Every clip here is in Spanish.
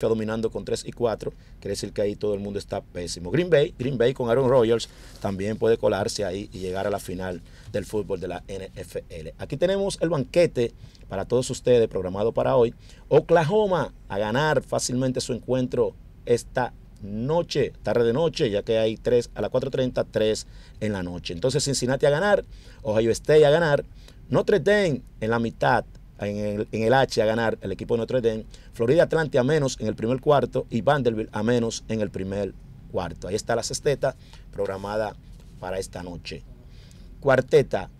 está dominando con 3 y 4, quiere decir que ahí todo el mundo está pésimo. Green Bay, Green Bay con Aaron Rodgers también puede colarse ahí y llegar a la final del fútbol de la NFL. Aquí tenemos el banquete para todos ustedes programado para hoy. Oklahoma a ganar fácilmente su encuentro esta noche, tarde de noche, ya que hay 3 a las 4.30, 3 en la noche. Entonces Cincinnati a ganar, Ohio State a ganar, Notre Dame en la mitad en el, H a ganar el equipo de Notre Dame, Florida Atlante a menos en el primer cuarto y Vanderbilt a menos en el primer cuarto. Ahí está la sexteta programada para esta noche. Cuarteta,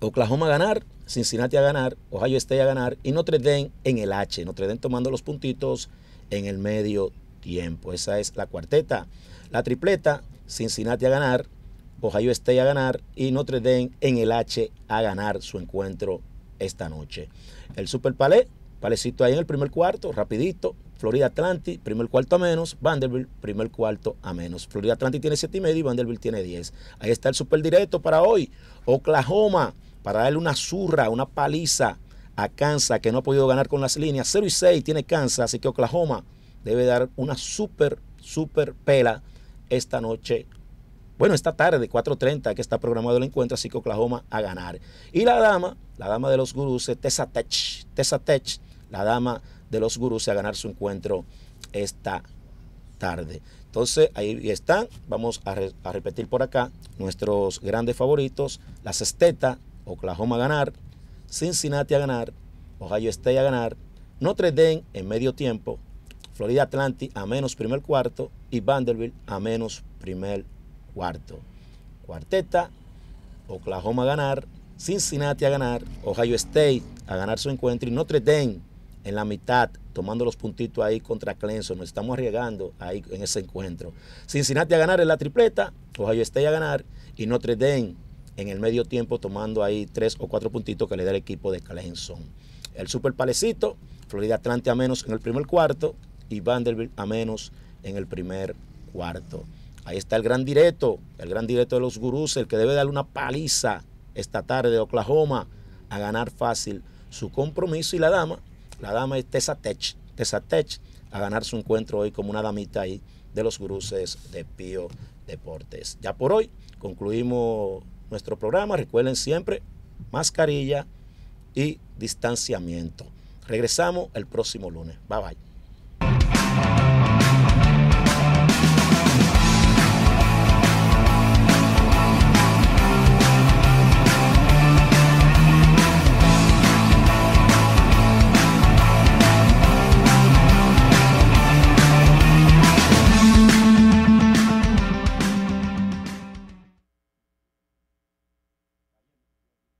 Oklahoma a ganar, Cincinnati a ganar, Ohio State a ganar y Notre Dame en el H. Notre Dame tomando los puntitos en el medio tiempo. Esa es la cuarteta. La tripleta, Cincinnati a ganar, Ohio State a ganar y Notre Dame en el H a ganar su encuentro esta noche. El Super Palé, Palecito ahí en el primer cuarto, rapidito. Florida Atlantic, primer cuarto a menos. Vanderbilt, primer cuarto a menos. Florida Atlantic tiene 7 y medio y Vanderbilt tiene 10. Ahí está el super directo para hoy. Oklahoma, para darle una zurra, una paliza a Kansas, que no ha podido ganar con las líneas. 0 y 6 tiene Kansas, así que Oklahoma debe dar una super, super pela esta noche bueno, esta tarde, 4.30, que está programado el encuentro, así que Oklahoma a ganar. Y la dama, la dama de los gurús, eh, Tessa Tech, Tessa Tech, la dama de los gurus a ganar su encuentro esta tarde. Entonces, ahí están. Vamos a, repetir por acá nuestros grandes favoritos. La Cesteta, Oklahoma a ganar, Cincinnati a ganar, Ohio State a ganar, Notre Dame en medio tiempo, Florida Atlantic a menos primer cuarto y Vanderbilt a menos primer cuarto cuarto. Cuarteta, Oklahoma a ganar, Cincinnati a ganar, Ohio State a ganar su encuentro y Notre Dame en la mitad, tomando los puntitos ahí contra Clemson. Nos estamos arriesgando ahí en ese encuentro. Cincinnati a ganar en la tripleta, Ohio State a ganar y Notre Dame en el medio tiempo tomando ahí tres o cuatro puntitos que le da el equipo de Clemson. El Super Palecito, Florida Atlante a menos en el primer cuarto y Vanderbilt a menos en el primer cuarto. Ahí está el gran directo, el gran directo de los gurús, el que debe darle una paliza esta tarde de Oklahoma a ganar fácil su compromiso. Y la dama, la dama es Tessa Tech a ganar su encuentro hoy como una damita ahí de los gurús de Pío Deportes. Ya por hoy concluimos nuestro programa. Recuerden siempre mascarilla y distanciamiento. Regresamos el próximo lunes. Bye bye.